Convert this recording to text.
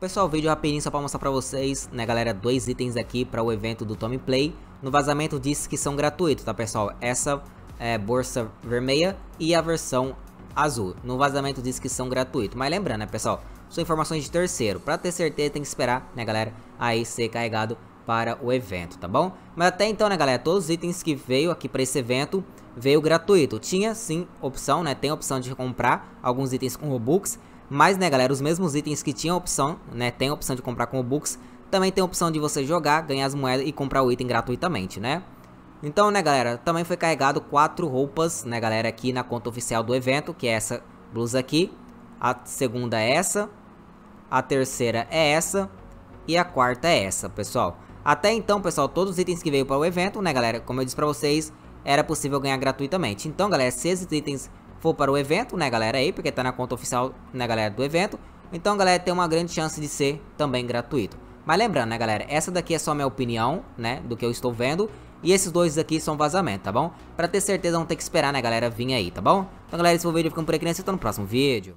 Pessoal, vídeo rapidinho é só para mostrar para vocês, né galera, dois itens aqui para o evento do Tommy Play. No vazamento disse que são gratuitos, tá pessoal? Essa é bolsa vermelha e a versão azul. No vazamento diz que são gratuitos. Mas lembrando, né pessoal, são informações de terceiro. Para ter certeza tem que esperar, né galera, aí ser carregado para o evento, tá bom? Mas até então, né, galera, todos os itens que veio aqui para esse evento veio gratuito. Tinha, sim, opção, né, tem opção de comprar alguns itens com Robux, mas, né, galera, os mesmos itens que tinham opção, né, tem opção de comprar com Robux, também tem opção de você jogar, ganhar as moedas e comprar o item gratuitamente, né? Então, né, galera, também foi carregado quatro roupas, né, galera, aqui na conta oficial do evento, que é essa blusa aqui, a segunda é essa, a terceira é essa e a quarta é essa, pessoal. Até então, pessoal, todos os itens que veio para o evento, né, galera? Como eu disse para vocês, era possível ganhar gratuitamente. Então, galera, se esses itens for para o evento, né, galera, é aí, porque tá na conta oficial, né, galera, do evento, então, galera, tem uma grande chance de ser também gratuito. Mas lembrando, né, galera, essa daqui é só minha opinião, né, do que eu estou vendo, e esses dois aqui são vazamento, tá bom? Pra ter certeza, vão ter que esperar, né, galera, vir aí, tá bom? Então, galera, esse foi o vídeo, ficando por aqui, né, se tá no próximo vídeo.